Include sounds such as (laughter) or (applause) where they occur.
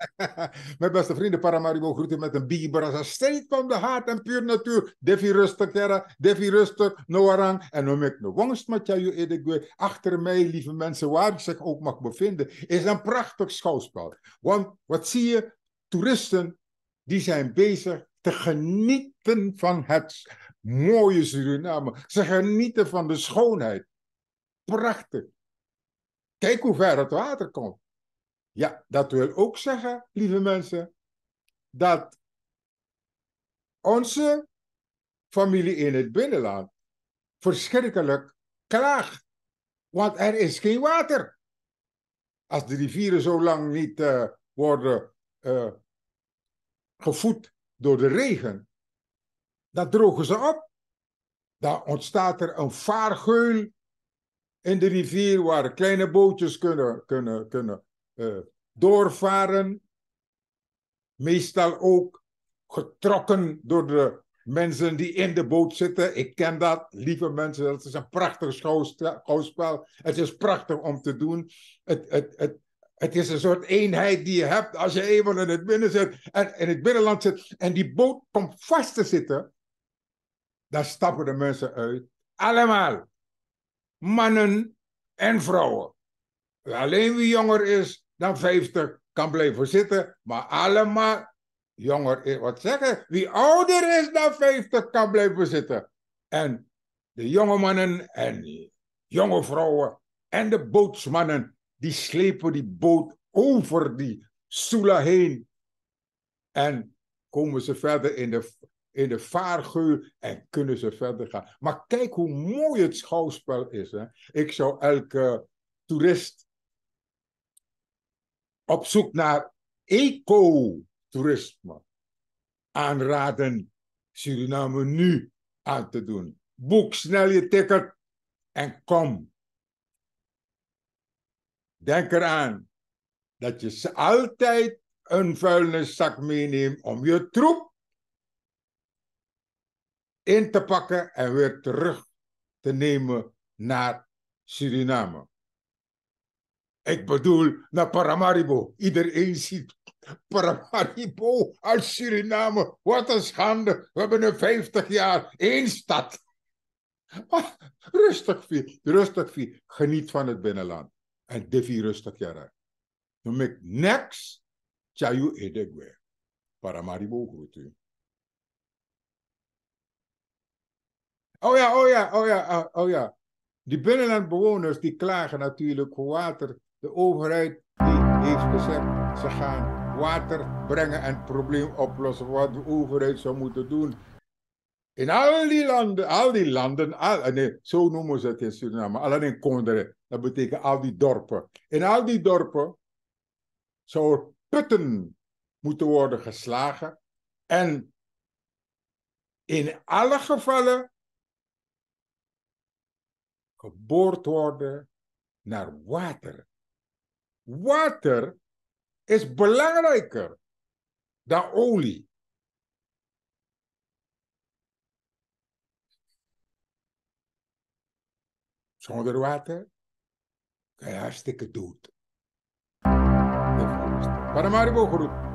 (laughs) Mijn beste vrienden, Paramaribo groeten met een Biggie Barasa. Steeds van de hart en puur natuur. Devi rustig, Kera. Devi rustig, Noarang. En noem ik nog. wongst met jou, Edegwe. Achter mij, lieve mensen, waar ik zich ook mag bevinden, is een prachtig schouwspel. Want wat zie je? Toeristen die zijn bezig te genieten van het mooie Suriname. Ze genieten van de schoonheid. Prachtig. Kijk hoe ver het water komt. Ja, dat wil ook zeggen, lieve mensen, dat onze familie in het binnenland verschrikkelijk klaagt. Want er is geen water. Als de rivieren zo lang niet eh, worden eh, gevoed door de regen, dan drogen ze op. Dan ontstaat er een vaargeul in de rivier waar kleine bootjes kunnen, kunnen, kunnen eh, doorvaren, meestal ook getrokken door de mensen die in de boot zitten. Ik ken dat, lieve mensen. Dat is een prachtig schouwspel. Het is prachtig om te doen. Het, het, het, het is een soort eenheid die je hebt als je even in het, binnen zit, en, in het binnenland zit en die boot komt vast te zitten. Daar stappen de mensen uit. Allemaal. Mannen en vrouwen. Alleen wie jonger is, dan 50 kan blijven zitten. Maar allemaal, jonger, eh, wat zeggen? Wie ouder is dan 50 kan blijven zitten. En de jonge mannen en jonge vrouwen en de bootsmannen, die slepen die boot over die Sula heen. En komen ze verder in de, in de vaargeul en kunnen ze verder gaan. Maar kijk hoe mooi het schouwspel is. Hè? Ik zou elke toerist op zoek naar ecotourisme aanraden Suriname nu aan te doen. Boek snel je ticket en kom. Denk eraan dat je altijd een vuilniszak meeneemt om je troep in te pakken en weer terug te nemen naar Suriname. Ik bedoel naar Paramaribo. Iedereen ziet Paramaribo als Suriname. Wat een schande. We hebben een 50 jaar één stad. Ah, rustig, vie. rustig, Geniet van het binnenland. En Divi rustig jaren. Dan ik niks. Chayu Edegwe. Paramaribo groet u. Oh ja, oh ja, oh ja, oh, oh ja. Die binnenlandbewoners die klagen natuurlijk voor water de overheid die heeft gezegd, ze gaan water brengen en het probleem oplossen. Wat de overheid zou moeten doen. In al die landen, al die landen, eh, nee, zo noemen ze het in Suriname, alleen Konderen, dat betekent al die dorpen. In al die dorpen zouden putten moeten worden geslagen en in alle gevallen geboord worden naar water water is belangrijker dan olie. Zonder water kan je hartstikke dood. Paramaribo groep.